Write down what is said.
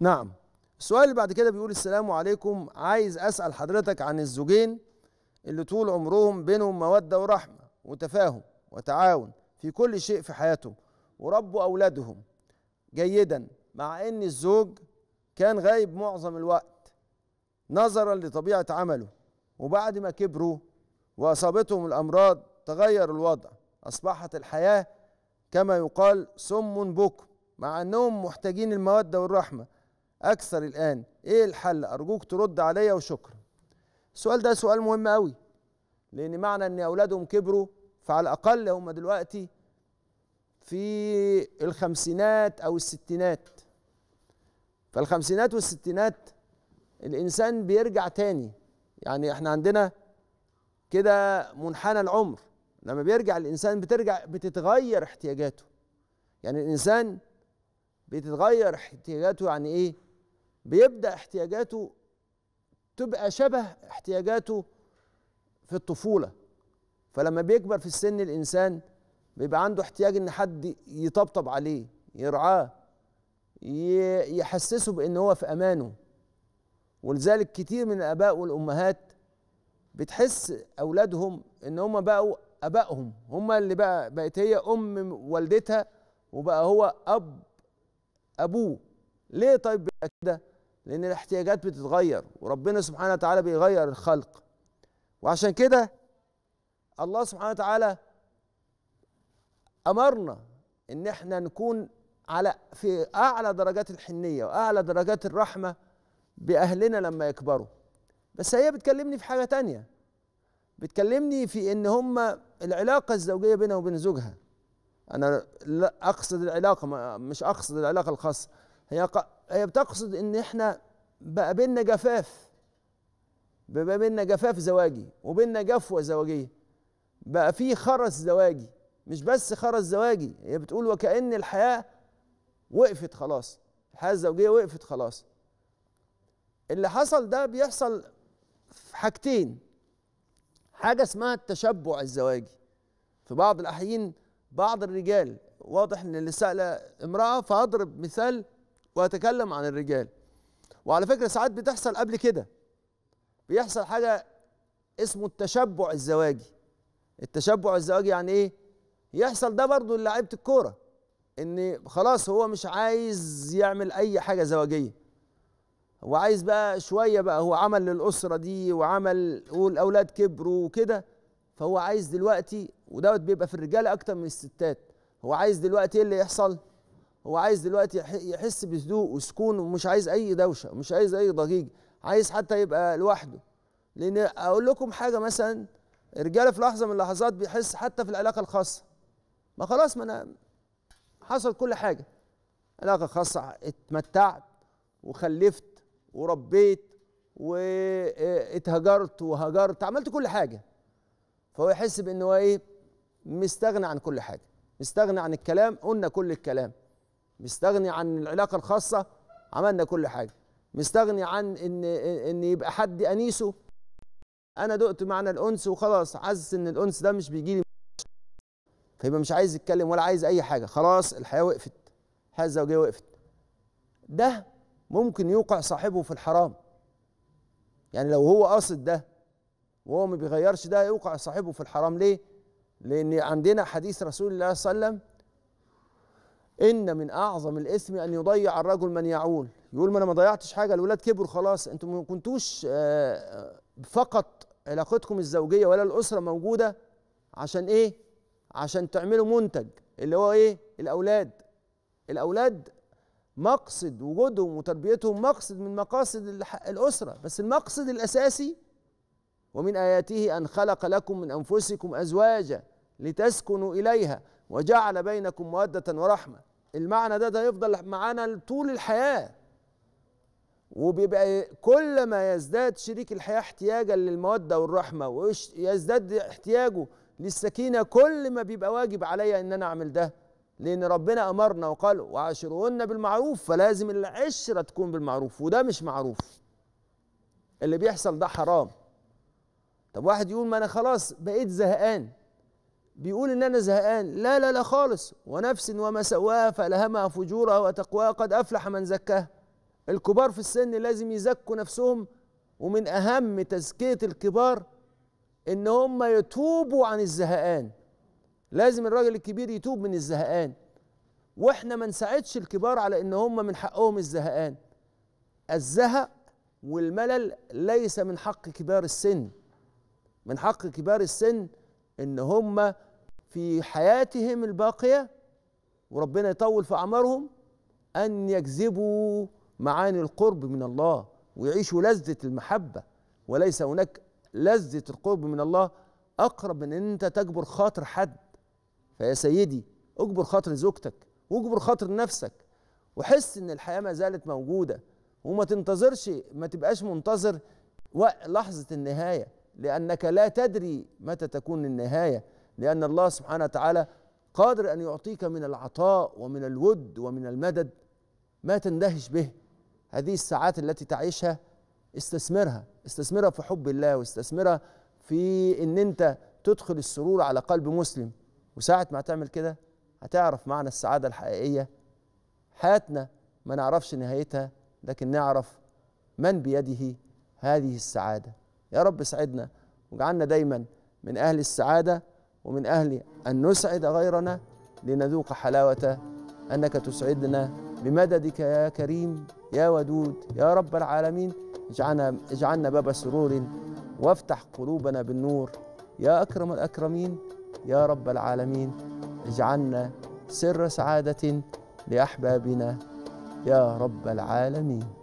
نعم السؤال اللي بعد كده بيقول السلام عليكم عايز اسال حضرتك عن الزوجين اللي طول عمرهم بينهم موده ورحمه وتفاهم وتعاون في كل شيء في حياتهم وربوا اولادهم جيدا مع ان الزوج كان غايب معظم الوقت نظرا لطبيعه عمله وبعد ما كبروا واصابتهم الامراض تغير الوضع اصبحت الحياه كما يقال سم بكم مع انهم محتاجين الموده والرحمه اكثر الان ايه الحل ارجوك ترد عليا وشكرا السؤال ده سؤال مهم قوي لان معنى ان اولادهم كبروا فعلى الاقل هم دلوقتي في الخمسينات او الستينات فالخمسينات والستينات الانسان بيرجع تاني يعني احنا عندنا كده منحنى العمر لما بيرجع الانسان بترجع بتتغير احتياجاته يعني الانسان بتتغير احتياجاته يعني ايه بيبدا احتياجاته تبقى شبه احتياجاته في الطفوله فلما بيكبر في السن الانسان بيبقى عنده احتياج ان حد يطبطب عليه يرعاه يحسسه بان هو في امانه ولذلك كتير من الاباء والامهات بتحس اولادهم ان هم بقوا ابائهم هم اللي بقى بقت هي ام والدتها وبقى هو اب ابوه ليه طيب بيبقى كده لأن الاحتياجات بتتغير وربنا سبحانه وتعالى بيغير الخلق وعشان كده الله سبحانه وتعالى أمرنا إن احنا نكون على في أعلى درجات الحنية وأعلى درجات الرحمة بأهلنا لما يكبروا بس هي بتكلمني في حاجة تانية بتكلمني في إن هما العلاقة الزوجية بينها وبين زوجها أنا لا أقصد العلاقة مش أقصد العلاقة الخاصة هي هي بتقصد ان احنا بقى بينا جفاف بقى بينا جفاف زواجي وبينا جفوه زواجيه بقى في خرس زواجي مش بس خرس زواجي هي بتقول وكأن الحياه وقفت خلاص الحياه الزوجيه وقفت خلاص اللي حصل ده بيحصل في حاجتين حاجه اسمها التشبع الزواجي في بعض الاحيان بعض الرجال واضح ان اللي سأل امرأة فأضرب مثال واتكلم عن الرجال وعلى فكره ساعات بتحصل قبل كده بيحصل حاجه اسمه التشبع الزواجي التشبع الزواجي يعني ايه يحصل ده برضو لعيبه الكوره ان خلاص هو مش عايز يعمل اي حاجه زواجيه هو عايز بقى شويه بقى هو عمل للاسره دي وعمل والاولاد كبروا وكده فهو عايز دلوقتي ودوت بيبقى في الرجاله اكتر من الستات هو عايز دلوقتي ايه اللي يحصل هو عايز دلوقتي يحس بهدوء وسكون ومش عايز اي دوشه مش عايز اي ضجيج عايز حتى يبقى لوحده لان اقول لكم حاجه مثلا الرجاله في لحظه من اللحظات بيحس حتى في العلاقه الخاصه ما خلاص ما انا حصل كل حاجه علاقه خاصه اتمتعت وخلفت وربيت واتهجرت وهجرت عملت كل حاجه فهو يحس بان هو ايه مستغني عن كل حاجه مستغني عن الكلام قلنا كل الكلام مستغني عن العلاقه الخاصه عملنا كل حاجه مستغني عن ان ان يبقى حد انيسه انا دقت معنى الانس وخلاص حاسس ان الانس ده مش بيجي لي فيبقى مش عايز يتكلم ولا عايز اي حاجه خلاص الحياه وقفت الحياه الزوجيه وقفت ده ممكن يوقع صاحبه في الحرام يعني لو هو قاصد ده وهو ما بيغيرش ده يوقع صاحبه في الحرام ليه لان عندنا حديث رسول الله صلى الله عليه وسلم ان من اعظم الاثم ان يضيع الرجل من يعول يقول ما انا ما ضيعتش حاجه الاولاد كبروا خلاص انتم ما كنتوش آه، فقط علاقتكم الزوجيه ولا الاسره موجوده عشان ايه عشان تعملوا منتج اللي هو ايه الاولاد الاولاد مقصد وجودهم وتربيتهم مقصد من مقاصد الاسره بس المقصد الاساسي ومن اياته ان خلق لكم من انفسكم ازواجا لتسكنوا اليها وجعل بينكم مودة ورحمة المعنى ده ده يفضل معانا طول الحياة وبيبقى كل ما يزداد شريك الحياة احتياجا للمودة والرحمة ويزداد احتياجه للسكينة كل ما بيبقى واجب عليا ان انا اعمل ده لان ربنا امرنا وقال وعاشرهن بالمعروف فلازم العشرة تكون بالمعروف وده مش معروف اللي بيحصل ده حرام طب واحد يقول ما انا خلاص بقيت زهقان بيقول ان انا زهقان لا لا لا خالص ونفس وما سواها فالهمها فجورها وتقواها قد افلح من زكاها الكبار في السن لازم يزكوا نفسهم ومن اهم تزكيه الكبار ان هم يتوبوا عن الزهقان لازم الراجل الكبير يتوب من الزهقان واحنا ما نساعدش الكبار على ان هم من حقهم الزهقان الزهق والملل ليس من حق كبار السن من حق كبار السن ان هم في حياتهم الباقيه وربنا يطول في اعمارهم ان يجذبوا معاني القرب من الله ويعيشوا لذه المحبه وليس هناك لذه القرب من الله اقرب من ان انت تجبر خاطر حد فيا سيدي اجبر خاطر زوجتك واجبر خاطر نفسك وحس ان الحياه ما زالت موجوده وما تنتظرش ما تبقاش منتظر لحظه النهايه لانك لا تدري متى تكون النهايه لأن الله سبحانه وتعالى قادر أن يعطيك من العطاء ومن الود ومن المدد ما تندهش به هذه الساعات التي تعيشها استثمرها استثمرها في حب الله واستثمرها في ان انت تدخل السرور على قلب مسلم وساعة ما هتعمل كده هتعرف معنى السعادة الحقيقية حياتنا ما نعرفش نهايتها لكن نعرف من بيده هذه السعادة يا رب سعدنا واجعلنا دايما من أهل السعادة ومن أهل أن نسعد غيرنا لنذوق حلاوة أنك تسعدنا بمددك يا كريم يا ودود يا رب العالمين اجعلنا اجعلنا باب سرور وافتح قلوبنا بالنور يا أكرم الأكرمين يا رب العالمين اجعلنا سر سعادة لأحبابنا يا رب العالمين